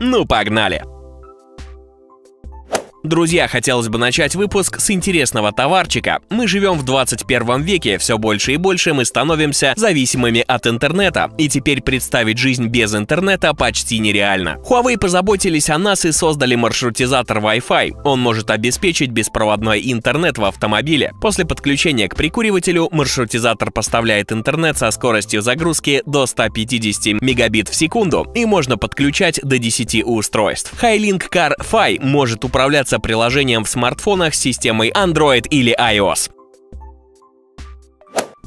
Ну погнали! Друзья, хотелось бы начать выпуск с интересного товарчика. Мы живем в 21 веке, все больше и больше мы становимся зависимыми от интернета, и теперь представить жизнь без интернета почти нереально. Huawei позаботились о нас и создали маршрутизатор Wi-Fi. Он может обеспечить беспроводной интернет в автомобиле. После подключения к прикуривателю маршрутизатор поставляет интернет со скоростью загрузки до 150 мегабит в секунду, и можно подключать до 10 устройств. Highlink Car Fi может управляться пользоваться приложением в смартфонах с системой Android или iOS.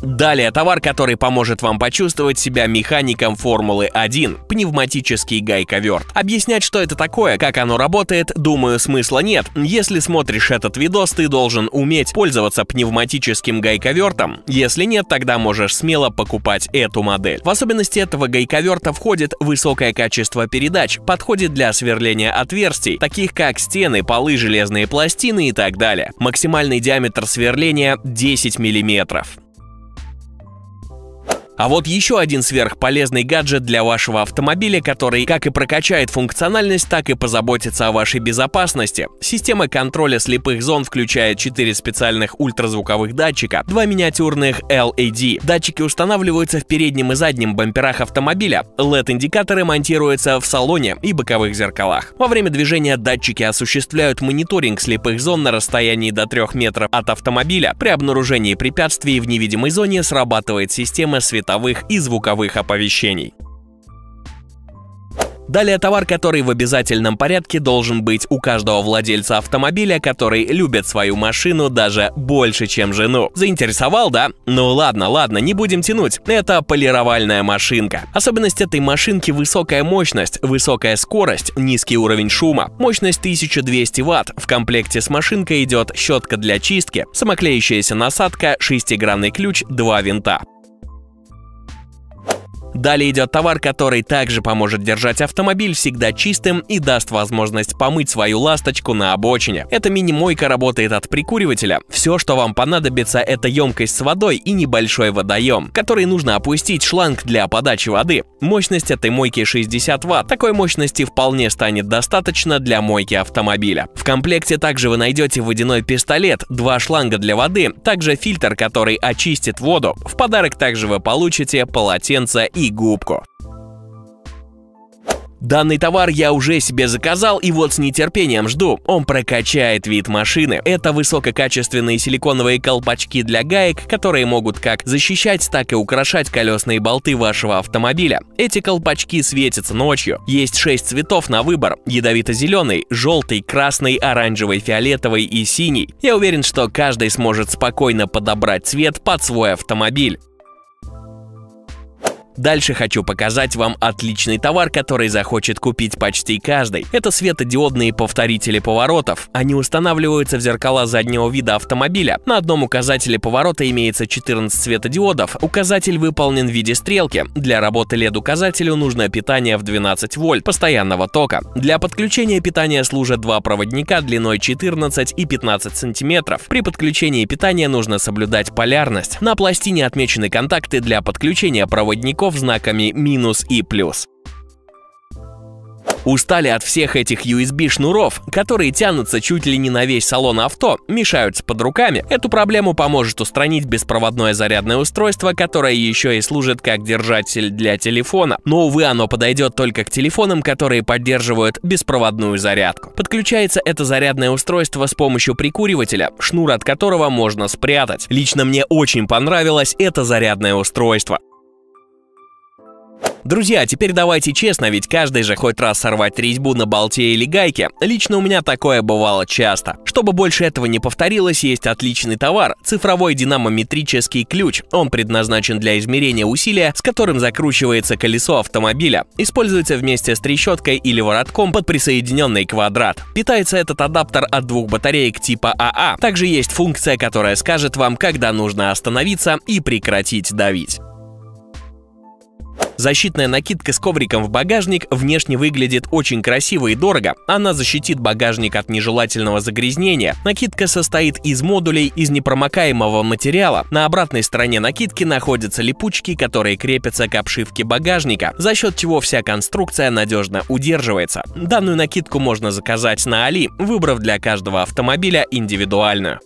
Далее товар, который поможет вам почувствовать себя механиком Формулы 1 – пневматический гайковерт. Объяснять, что это такое, как оно работает, думаю, смысла нет. Если смотришь этот видос, ты должен уметь пользоваться пневматическим гайковертом. Если нет, тогда можешь смело покупать эту модель. В особенности этого гайковерта входит высокое качество передач, подходит для сверления отверстий, таких как стены, полы, железные пластины и так далее. Максимальный диаметр сверления 10 миллиметров. А вот еще один сверхполезный гаджет для вашего автомобиля, который как и прокачает функциональность, так и позаботится о вашей безопасности. Система контроля слепых зон включает 4 специальных ультразвуковых датчика, два миниатюрных LED. Датчики устанавливаются в переднем и заднем бамперах автомобиля. LED-индикаторы монтируются в салоне и боковых зеркалах. Во время движения датчики осуществляют мониторинг слепых зон на расстоянии до 3 метров от автомобиля. При обнаружении препятствий в невидимой зоне срабатывает система света цветовых и звуковых оповещений. Далее товар, который в обязательном порядке должен быть у каждого владельца автомобиля, который любит свою машину даже больше, чем жену. Заинтересовал, да? Ну ладно, ладно, не будем тянуть. Это полировальная машинка. Особенность этой машинки высокая мощность, высокая скорость, низкий уровень шума. Мощность 1200 Вт. В комплекте с машинкой идет щетка для чистки, самоклеющаяся насадка, шестигранный ключ, два винта. Далее идет товар, который также поможет держать автомобиль всегда чистым и даст возможность помыть свою ласточку на обочине. Эта мини-мойка работает от прикуривателя. Все, что вам понадобится, это емкость с водой и небольшой водоем, который нужно опустить шланг для подачи воды. Мощность этой мойки 60 Вт. Такой мощности вполне станет достаточно для мойки автомобиля. В комплекте также вы найдете водяной пистолет, два шланга для воды, также фильтр, который очистит воду. В подарок также вы получите полотенце и и губку. Данный товар я уже себе заказал и вот с нетерпением жду. Он прокачает вид машины. Это высококачественные силиконовые колпачки для гаек, которые могут как защищать, так и украшать колесные болты вашего автомобиля. Эти колпачки светятся ночью. Есть 6 цветов на выбор. Ядовито-зеленый, желтый, красный, оранжевый, фиолетовый и синий. Я уверен, что каждый сможет спокойно подобрать цвет под свой автомобиль. Дальше хочу показать вам отличный товар, который захочет купить почти каждый. Это светодиодные повторители поворотов. Они устанавливаются в зеркала заднего вида автомобиля. На одном указателе поворота имеется 14 светодиодов. Указатель выполнен в виде стрелки. Для работы LED-указателю нужно питание в 12 вольт постоянного тока. Для подключения питания служат два проводника длиной 14 и 15 сантиметров. При подключении питания нужно соблюдать полярность. На пластине отмечены контакты для подключения проводников учеников знаками минус и плюс. Устали от всех этих USB-шнуров, которые тянутся чуть ли не на весь салон авто, мешаются под руками. Эту проблему поможет устранить беспроводное зарядное устройство, которое еще и служит как держатель для телефона. Но, увы, оно подойдет только к телефонам, которые поддерживают беспроводную зарядку. Подключается это зарядное устройство с помощью прикуривателя, шнур от которого можно спрятать. Лично мне очень понравилось это зарядное устройство. Друзья, теперь давайте честно, ведь каждый же хоть раз сорвать резьбу на болте или гайке. Лично у меня такое бывало часто. Чтобы больше этого не повторилось, есть отличный товар – цифровой динамометрический ключ. Он предназначен для измерения усилия, с которым закручивается колесо автомобиля. Используется вместе с трещоткой или воротком под присоединенный квадрат. Питается этот адаптер от двух батареек типа АА. А. Также есть функция, которая скажет вам, когда нужно остановиться и прекратить давить. Защитная накидка с ковриком в багажник внешне выглядит очень красиво и дорого. Она защитит багажник от нежелательного загрязнения. Накидка состоит из модулей из непромокаемого материала. На обратной стороне накидки находятся липучки, которые крепятся к обшивке багажника, за счет чего вся конструкция надежно удерживается. Данную накидку можно заказать на Али, выбрав для каждого автомобиля индивидуальную.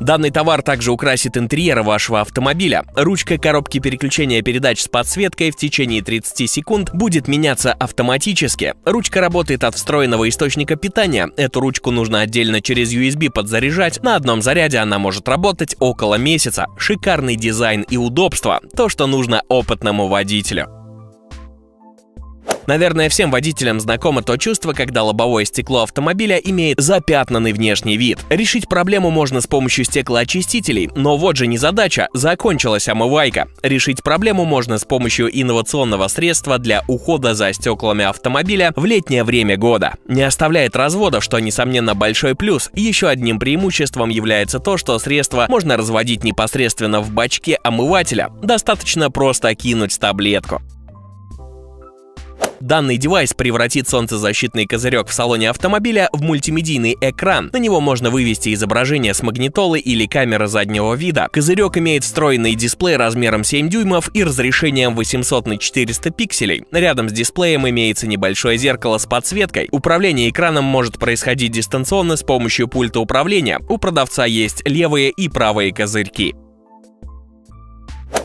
Данный товар также украсит интерьер вашего автомобиля. Ручка коробки переключения передач с подсветкой в течение 30 секунд будет меняться автоматически. Ручка работает от встроенного источника питания. Эту ручку нужно отдельно через USB подзаряжать. На одном заряде она может работать около месяца. Шикарный дизайн и удобство. То, что нужно опытному водителю. Наверное, всем водителям знакомо то чувство, когда лобовое стекло автомобиля имеет запятнанный внешний вид. Решить проблему можно с помощью стеклоочистителей, но вот же не задача, закончилась омывайка. Решить проблему можно с помощью инновационного средства для ухода за стеклами автомобиля в летнее время года. Не оставляет разводов, что, несомненно, большой плюс. Еще одним преимуществом является то, что средство можно разводить непосредственно в бачке омывателя. Достаточно просто кинуть таблетку. Данный девайс превратит солнцезащитный козырек в салоне автомобиля в мультимедийный экран. На него можно вывести изображение с магнитолы или камеры заднего вида. Козырек имеет встроенный дисплей размером 7 дюймов и разрешением 800 на 400 пикселей. Рядом с дисплеем имеется небольшое зеркало с подсветкой. Управление экраном может происходить дистанционно с помощью пульта управления. У продавца есть левые и правые козырьки.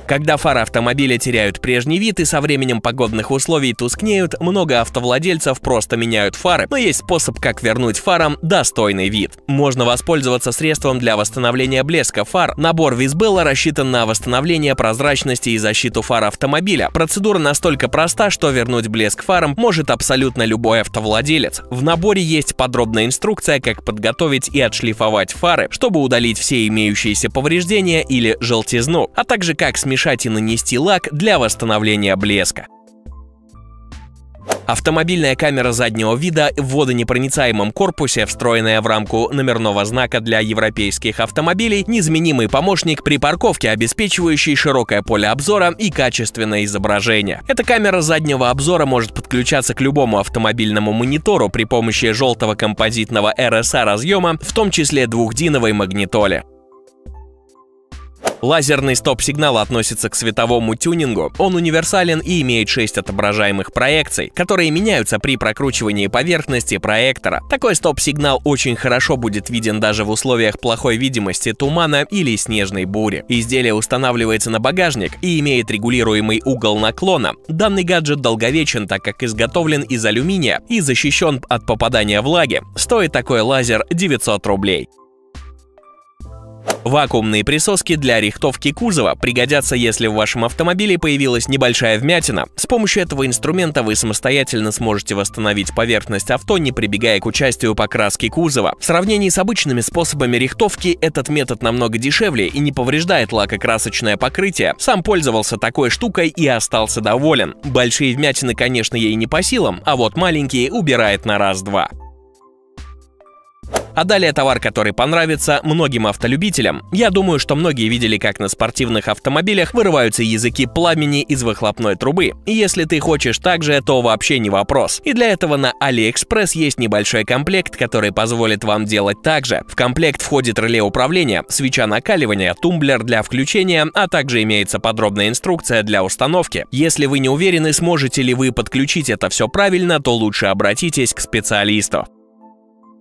Когда фары автомобиля теряют прежний вид и со временем погодных условий тускнеют, много автовладельцев просто меняют фары, но есть способ, как вернуть фарам достойный вид. Можно воспользоваться средством для восстановления блеска фар. Набор Визбелла рассчитан на восстановление прозрачности и защиту фар автомобиля. Процедура настолько проста, что вернуть блеск фарам может абсолютно любой автовладелец. В наборе есть подробная инструкция, как подготовить и отшлифовать фары, чтобы удалить все имеющиеся повреждения или желтизну, а также как смешать смешать и нанести лак для восстановления блеска. Автомобильная камера заднего вида в водонепроницаемом корпусе, встроенная в рамку номерного знака для европейских автомобилей, незаменимый помощник при парковке, обеспечивающий широкое поле обзора и качественное изображение. Эта камера заднего обзора может подключаться к любому автомобильному монитору при помощи желтого композитного RSA-разъема, в том числе двухдиновой магнитоле. Лазерный стоп-сигнал относится к световому тюнингу. Он универсален и имеет 6 отображаемых проекций, которые меняются при прокручивании поверхности проектора. Такой стоп-сигнал очень хорошо будет виден даже в условиях плохой видимости тумана или снежной бури. Изделие устанавливается на багажник и имеет регулируемый угол наклона. Данный гаджет долговечен, так как изготовлен из алюминия и защищен от попадания влаги. Стоит такой лазер 900 рублей. Вакуумные присоски для рихтовки кузова пригодятся, если в вашем автомобиле появилась небольшая вмятина. С помощью этого инструмента вы самостоятельно сможете восстановить поверхность авто, не прибегая к участию покраски кузова. В сравнении с обычными способами рихтовки этот метод намного дешевле и не повреждает лакокрасочное покрытие. Сам пользовался такой штукой и остался доволен. Большие вмятины, конечно, ей не по силам, а вот маленькие убирает на раз-два. А далее товар, который понравится многим автолюбителям. Я думаю, что многие видели, как на спортивных автомобилях вырываются языки пламени из выхлопной трубы. И если ты хочешь так же, то вообще не вопрос. И для этого на AliExpress есть небольшой комплект, который позволит вам делать так же. В комплект входит реле управления, свеча накаливания, тумблер для включения, а также имеется подробная инструкция для установки. Если вы не уверены, сможете ли вы подключить это все правильно, то лучше обратитесь к специалисту.